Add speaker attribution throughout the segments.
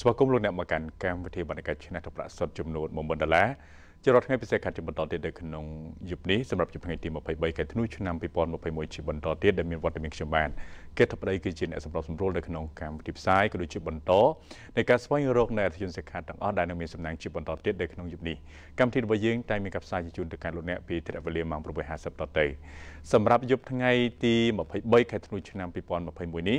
Speaker 1: ស្វាគមន៍លោកអ្នកមកកាន់កម្មវិធីបណ្ឌិតឆ្នាំទឹកប្រាក់សុទ្ធចំនួន10000ដុល្លារជារាល់ថ្ងៃពិសេសខាត់ជាបន្តទៀតនៅក្នុងយប់នេះសម្រាប់យប់ថ្ងៃទី23ខែធ្នូឆ្នាំ2021ជាបន្តទៀតដែលមានវត្តមានខ្ញុំបានកេតបដីគឺជាអ្នកសម្របសម្រួលនៅក្នុងកម្មវិធីផ្សាយក៏ដូចជាបន្តនៃការស្វែងរកនៅអធិជនសិក្ខាទាំងអស់ដែលនឹងមានសំណែងជាបន្តទៀតនៅក្នុងយប់នេះកម្មវិធីរបស់យើងតែមានការផ្សាយជូនទៅកាន់លោកអ្នកពីត្រឹមវេលាម៉ោង8:50តទៅសម្រាប់យប់ថ្ងៃទី23ខែធ្នូឆ្នាំ2021នេះ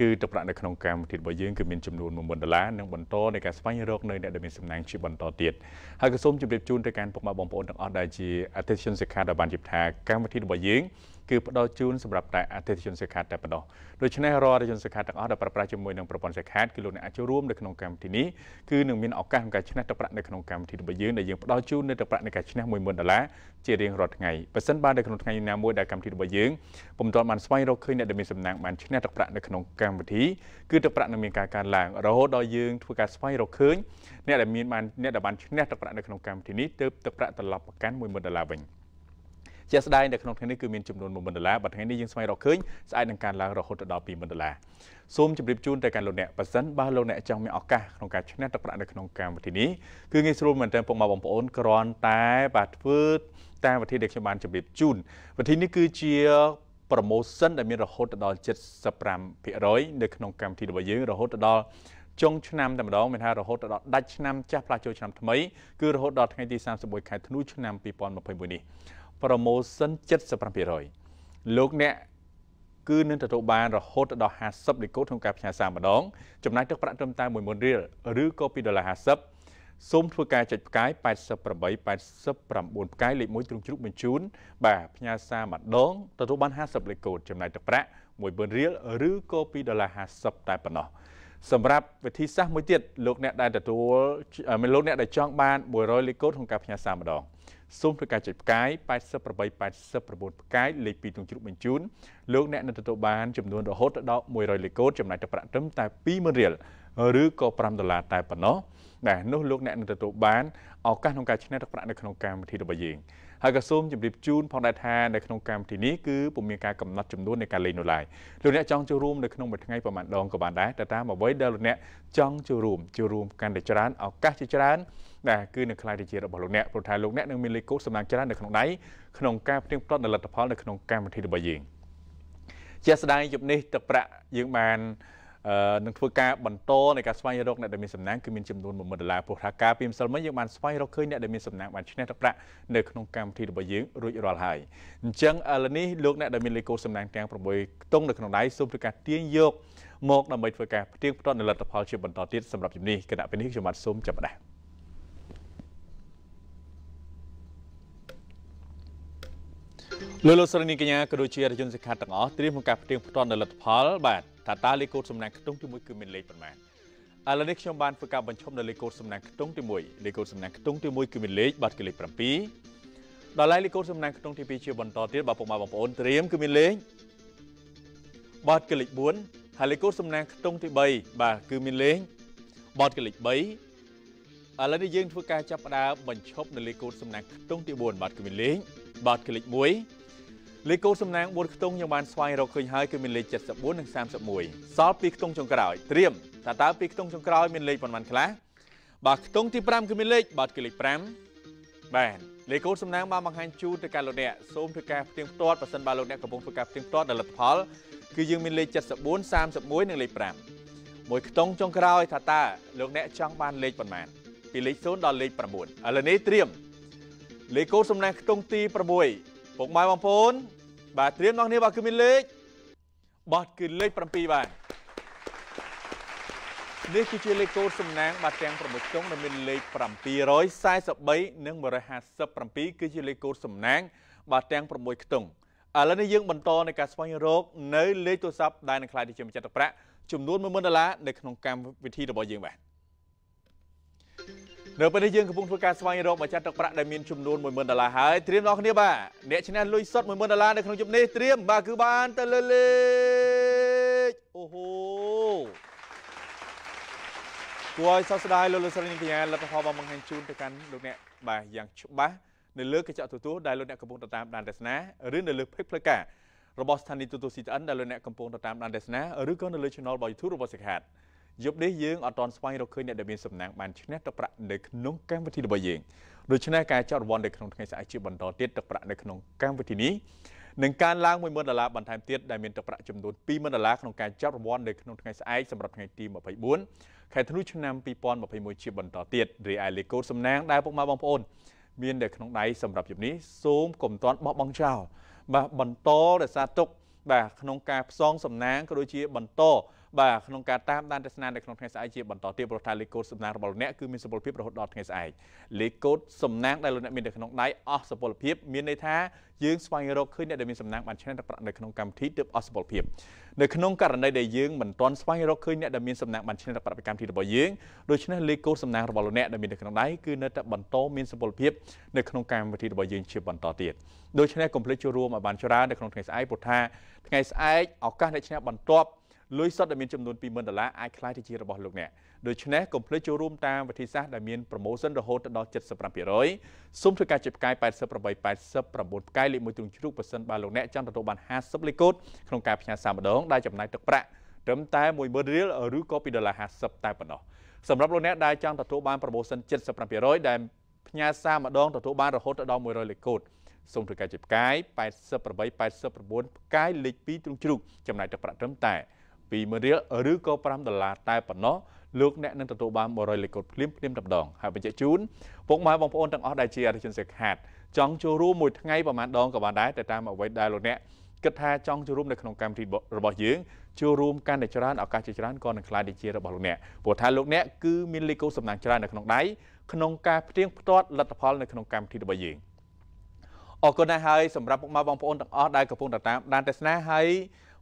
Speaker 1: គឺទឹកប្រាក់នៅក្នុងកម្មវិធីរបស់យើងគឺមានចំនួន10000ដុល្លារនិងបន្តនៃការស្វែងរកនៅអ្នកដែលមានសំណាងជាបន្តទៀតហើយក៏សូមជម្រាបជូនទៅកាន់ពុកម៉ែបងប្អូនទាំងអស់ដែលជា attention seeker ដែលបានជិបថាកម្មវិធីរបស់យើងគឺផ្ដល់ជូនសម្រាប់តែអតិថិជនសិក្ខាតែប៉ុណ្ណោះដូច្នេះរាល់អតិថិជនសិក្ខាទាំងអស់ដែលប្រើប្រាស់ជាមួយនឹងប្រព័ន្ធសិក្ខាគឺលោកអ្នកអាចចូលរួមនៅក្នុងកម្មវិធីនេះគឺនឹងមានឱកាសក្នុងការឈ្នះទឹកប្រាក់នៅក្នុងកម្មវិធីរបស់យើងដែលយើងផ្ដល់ជូននៅទឹកប្រាក់នៃការឈ្នះ10000ដុល្លារជារៀងរាល់ថ្ងៃបើសិនបាននៅក្នុងថ្ងៃណាមួយដែលកម្មវិធីរបស់យើងពុំទាន់បានស្វែងរកឃើញអ្នកដែលមានសំណាងបានឈ្នះទឹកប្រាក់នៅក្នុងកម្មវិធីគឺទឹកប្រាក់នឹងមានការកើនឡើងរហូតដល់យើងធ្វើការស្វែងរកឃើញអ្នកដែលមានបានអ្នកដែលបានឈ្នះទឹកប្រាក់នៅក្នុងកម្មវិធីនេះទើបទឹកប្រាក់ត្រឡប់ប្រកាន់10000ដុល្លារវិញ។ជាក់ស្ដែងនៅក្នុងថ្ងៃនេះគឺមានចំនួន10000ដុល្លារបើថ្ងៃនេះយើងស្វែងរកឃើញស្អែកនឹងការឡើងរហូតដល់20000ដុល្លារសូមជម្រាបជូនទៅកាន់លោកអ្នកប៉ះសិនបើលោកអ្នកចង់មានឱកាសក្នុងការឈ្នះទឹកប្រាក់នៅក្នុងកម្មវិធីនេះគឺងាយស្រួលមែនទែនពុកម៉ែបងប្អូនគ្រាន់តែបាទធ្វើតាមវិធីដែលខ្ញុំបានជម្រាបជូនវិធីនេះគឺជា promotion ដែលមានរហូតដល់75%នៅក្នុងកម្មវិធីរបស់យើងរហូតដល់ចុងឆ្នាំតែម្ដងមានថារហូតដល់ដាច់ឆ្នាំចាស់ផ្លាស់ចូលឆ្នាំថ្មីគឺរហូតដល់ថ្ងៃទី31ខែធ្នូឆ្នាំ2021នេះ promotion 75%លោកអ្នកគឺនឹងទទួលបានរហូតដល់50លីកូក្នុងការផ្ញើសារម្ដង ចំណាយទឹកប្រាក់ត្រឹមតែ10000រៀលឬក៏2ដុល្លារ50សូមធ្វើការចុចផ្កាយ88 89ផ្កាយលេខ1ទ្រង់ជ្រូកបញ្ជូនបាទផ្ញើសារម្ដងទទួលបាន50លីកូចំណាយទឹកប្រាក់10000រៀលឬក៏2ដុល្លារ50តែប៉ុណ្ណោះ សម្រាប់វិធីសាស្ត្រមួយទៀតលោកអ្នកដែលទទួលលោកអ្នកដែលចង់បាន100លីកូតក្នុងការផ្ញើសារម្ដងសូមធ្វើការចុចផ្កាយ8889ផ្កាយលេខ2ទងជ្រូកបញ្ជូនលោកអ្នកនឹងទទួលបានចំនួនរហូតដល់100លេខកូដចំណាយទឹកប្រាក់ត្រឹមតែ20000រៀលឬក៏5ដុល្លារតែប៉ុណ្ណោះដែលនោះលោកអ្នកនឹងទទួលបានឱកាសក្នុងការឆ្នះទឹកប្រាក់នៅក្នុងកម្មវិធីរបស់យើងហើយក៏សូមជម្រាបជូនផងដែរថានៅក្នុងកម្មវិធីនេះគឺពុំមានការកំណត់ចំនួននៃការលេងនោះឡើយលោកអ្នកចង់ចូលរួមនៅក្នុងមួយថ្ងៃប្រហែលដងក៏បានដែរតែតាមអ្វីដែលលោកអ្នកចង់ចូលរួមចូលរួមកាន់តែច្រើនឱកាសជាច្រើនដែលគឺនៅខ្លាយទៅជារបស់លោកអ្នកព្រោះថាលោកអ្នកនឹងមានលេខកូដសំណាងច្រើននៅក្នុងដៃក្នុងការផ្ទៀងផ្ទាត់ផលិតផលនៅក្នុងកម្មវិធីរបស់យើងជាស្ដែងយប់នេះទឹកប្រាក់យើងបាននឹងធ្វើការបន្តនៃការស្វែងរកអ្នកដែលមានសំណាងគឺមានចំនួន10000ដុល្លារព្រោះថាការពីម្សិលមិញយើងបានស្វែងរកឃើញអ្នកដែលមានសំណាងបានឈ្នះទឹកប្រាក់នៅក្នុងកម្មវិធីរបស់យើងរួចរាល់ហើយអញ្ចឹងឥឡូវនេះលោកអ្នកដែលមានលេខកូដសំណាងទាំង6ខ្ទង់នៅក្នុងដៃសូមធ្វើការទាញយកមកដើម្បីធ្វើការផ្ទៀងផ្ទាត់ផលិតផលជាបន្តទៀតសម្រាប់ជំនាញគណៈពេលនេះខ្ញុំបាទសូមចាប់ផ្ដើមលោកលោកស្រីនាងកញ្ញាក៏ដូចជារដ្ឋជនសិក្ខាទាំងអស់ត្រៀមក្នុងការផ្ទៀងផ្ទាត់នៅលទ្ធផល បាទថាតាលេខកូដសំណាងខ្ទង់ទី1គឺមានលេខប៉ុន្មានឥឡូវនេះខ្ញុំបានធ្វើការបញ្ឈប់នៅលេខកូដសំណាងខ្ទង់ទី1លេខកូដសំណាងខ្ទង់ទី1គឺមានលេខបាទគឺលេខ7ដល់ឡៃលេខកូដសំណាងខ្ទង់ទី2ជាបន្តទៀតបាទពុកម៉ែបងប្អូនត្រៀមគឺមានលេខបាទគឺលេខ4ហើយលេខកូដសំណាងខ្ទង់ទី3បាទគឺមានលេខបាទគឺលេខ3ឥឡូវនេះយើងធ្វើការចាប់ផ្ដើមបញ្ឈប់នៅលេខកូដសំណាងខ្ទង់ទី4បាទគឺមានលេខបាទគឺលេខ1លេខកូដសំណាង4ខ្ទង់យើងបានស្វែងរកឃើញហើយគឺមានលេខ74និង31សល់2ខ្ទង់ចុងក្រោយ ត្រៀមតើតើ2ខ្ទង់ចុងក្រោយមានលេខប៉ុន្មានខ្លះបាទខ្ទង់ទី5គឺមានលេខបាទគឺលេខ5បាទលេខកូដសំណាងបានបង្ហាញជូនទៅកាន់លោកអ្នកសូមធ្វើការផ្ទៀងផ្ទាត់បើសិនបើលោកអ្នកកំពុងធ្វើការផ្ទៀងផ្ទាត់ដល់លទ្ធផលគឺយើងមានលេខ74 31និងលេខ5មួយខ្ទង់ចុងក្រោយ ថាតើលោកអ្នកចង់បានលេខប៉ុន្មានពីលេខ0ដល់លេខ9ឥឡូវនេះត្រៀមលេខកូដសំណាងខ្ទង់ទី6ពុកម៉ែបងប្អូន បាទត្រៀមនរគ្នាបាទគឺមានលេខបោះគឺលេខ7បាទនេះគឺជាលេខកូដសំណាងបាទទាំង6ខ្ទង់ដែលមានលេខ743និង157គឺជាលេខកូដសំណាង បាទទាំង6ខ្ទង់ឥឡូវនេះយើងបន្តនៅការស្វែងរកនៅលេខទូរស័ព្ទដែលនឹងខ្លាយទៅជាម្ចាស់ទឹកប្រាក់ចំនួន10000ដុល្លារនៅក្នុងកម្មវិធីរបស់យើងបាទនៅពេលនេះយើងកំពុងធ្វើការស្វែងរកម្ចាស់ទឹកប្រាក់ដែលមានចំនួន10000ដុល្លារហើយត្រៀមដល់គ្នាបាទអ្នកឈ្នះលុយសុទ្ធ10000ដុល្លារនៅក្នុងយប់នេះត្រៀមបាទគឺបានទៅលើលេខអូហូគួរឲ្យសោកស្ដាយលោកលោកស្រីនាងកញ្ញាលទ្ធផលបានបង្ហាញជូនទៅកាន់លោកអ្នកបាទយ៉ាងច្បាស់នៅលើកញ្ចក់ទូទួលដែលលោកអ្នកកំពុងតាមដានទស្សនាឬនៅលើ page ផ្លូវការរបស់ស្ថានីយទូទួល CTN ដែលលោកអ្នកកំពុងតាមដានទស្សនាឬក៏នៅលើ channel របស់ YouTube របស់សិក្ខាយប់នេះយើងអត់ទាន់ស្វែងរកឃើញអ្នកដែលមានសំណាងបានឈ្នះទឹកប្រាក់នៅក្នុងកម្មវិធីរបស់យើងដូច្នេះការចោះរង្វាន់នៅក្នុងថ្ងៃស្អែកជាបន្តទៀតទឹកប្រាក់នៅក្នុងកម្មវិធីនេះនឹងការឡើង10000ដុល្លារបន្ថែមទៀតដែលមានទឹកប្រាក់ចំនួន20000ដុល្លារក្នុងការចោះរង្វាន់នៅក្នុងថ្ងៃស្អែកសម្រាប់ថ្ងៃទី24ខែធ្នូឆ្នាំ2021ជាបន្តទៀតរីឯលេខកូដសំណាងដែលពុកម៉ែបងប្អូនមាននៅក្នុងដៃសម្រាប់យប់នេះសូមកុំតាន់បោះបង់ចោលបាទបន្តរក្សាទុកបាទក្នុងការផ្សងសំណាងក៏ដូចជាបន្តបាទក្នុងការតាមដានទស្សនានៅក្នុងថ្ងៃស្អែកជាបន្តទៀតព្រោះថាលេខកូដសំណាងរបស់លោកអ្នកគឺមានសុពលភាពរហូតដល់ថ្ងៃស្អែកលេខកូដសំណាងដែលលោកអ្នកមាននៅក្នុងដៃអស់សុពលភាពមានន័យថាយើងស្វែងរកឃើញអ្នកដែលមានសំណាងបានឆ្នះប្រាក់នៅក្នុងកម្មវិធីទើបអស់សុពលភាពនៅក្នុងករណីដែលយើងមិនទាន់ស្វែងរកឃើញអ្នកដែលមានសំណាងបានឆ្នះប្រាក់ពីកម្មវិធីរបស់យើងដូច្នេះលេខកូដសំណាងរបស់លោកអ្នកដែលមាននៅក្នុងដៃគឺនៅតែបន្តមានសុពលភាពនៅក្នុងកម្មវិធីរបស់យើងជាបន្តទៀតដូច្នេះកុំភ្លេចចូលរួមឲ្យបានច្រើននៅក្នុងថ្ងៃស្អែកព្រោះថាថ្ងៃស្អែកឱកាសនៃឆ្នាំបន្ទាប់លុយសុទ្ធដែលមានចំនួន20000ដុល្លារអាចក្លាយទៅជារបស់លោកអ្នកដូច្នេះកុំភ្លេចចូលរួមតាមវិធីសាស្ត្រដែលមាន promotion រហូតដល់75%សូមធ្វើការជិះផ្កាយ88 89ផ្កាយលេខ1ទ្រង់ជ្រូកប៉ះសិនបើលោកអ្នកចង់ទទួលបាន50លីកូតក្នុងការផ្ញើសារម្ដងដែលចំណាយទឹកប្រាក់ត្រឹមតែ10000រៀលឬក៏2ដុល្លារ50តែប៉ុណ្ណោះសម្រាប់លោកអ្នកដែលចង់ទទួលបាន promotion 75%ដែលផ្ញើសារម្ដងទទួលបានរហូតដល់100លីកូតសូមធ្វើការជិះផ្កាយ88 89ផ្កាយលេខ2ទ្រង់ជ្រូកចំណាយទឹកប្រាក់ត្រឹមតែ1 20000រៀលឬក៏5ដុល្លារតែប៉ុណ្ណោះលោកអ្នកនឹងទទួលបាន100លេខកូដភ្លាមភ្លាមតែម្ដងហើយបញ្ជាក់ជូនពុកម៉ែបងប្អូនទាំងអស់ដែលជាអតិជនសិក្ខាតចង់ចូលរួមមួយថ្ងៃប្រហែលដងក៏បានដែរតែតាមអ្វីដែលលោកអ្នកគិតថាចង់ចូលរួមនៅក្នុងកម្មវិធីរបស់យើងចូលរួមកាន់តែច្រើនឱកាសជាច្រើនក៏នឹងក្លាយជាជារបស់លោកអ្នកព្រោះថាលោកអ្នកគឺមានលេខកូដសំណាងច្រើននៅក្នុងដៃក្នុងការផ្ទៀងផ្ទាត់លទ្ធផលនៅក្នុងកម្មវិធីរបស់យើងអរគុណណាស់ហើយសម្រាប់ពុកម៉ែបងប្អូនទាំងអស់ដែលកំពុងតាមដានទស្សនាហើយ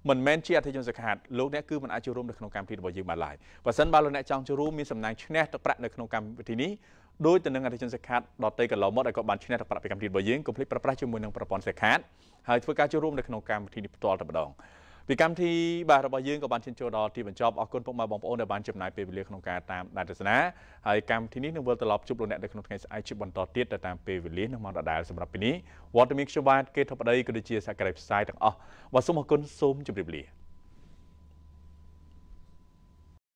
Speaker 1: មិនមែនជាអធិជនសង្ខាតលោកអ្នកគឺមិនអាចចូលរួមនៅក្នុងកម្មវិធីរបស់យើងបានឡើយបើសិនបើលោកអ្នកចង់ចូលរួមមានសំណាងឈ្នះទឹកប្រាក់នៅក្នុងកម្មវិធីនេះដោយទៅនឹងអធិជនសិក្ខាតដតេកន្លងមកដែលក៏បានឈ្នះទឹកប្រាក់ពីកម្មវិធីរបស់យើងកុំភ្លេចប្រប្រាស់ជាមួយនឹងប្រព័ន្ធសិក្ខាតហើយធ្វើការចូលរួមនៅក្នុងកម្មវិធីនេះផ្ទាល់តែម្ដងពីកម្មវិធីបាទរបស់យើងក៏បានឈានចូលដល់ទីបញ្ចប់អរគុណពុកម៉ែបងប្អូនដែលបានចំណាយពេលវេលាក្នុងការតាមដានទស្សនាហើយកម្មវិធីនេះនឹងវិលត្រឡប់ជួបលោកអ្នកនៅក្នុងថ្ងៃស្អែកជាបន្តទៀតទៅតាមពេលវេលានិងម៉ោងដដែលសម្រាប់ពេលនេះវត្តមានខ្ញុំបាទគេធិបតីក៏ដូចជាសកម្មភាពផ្សាយទាំងអស់បាទសូមអរគុណសូមជម្រាបលា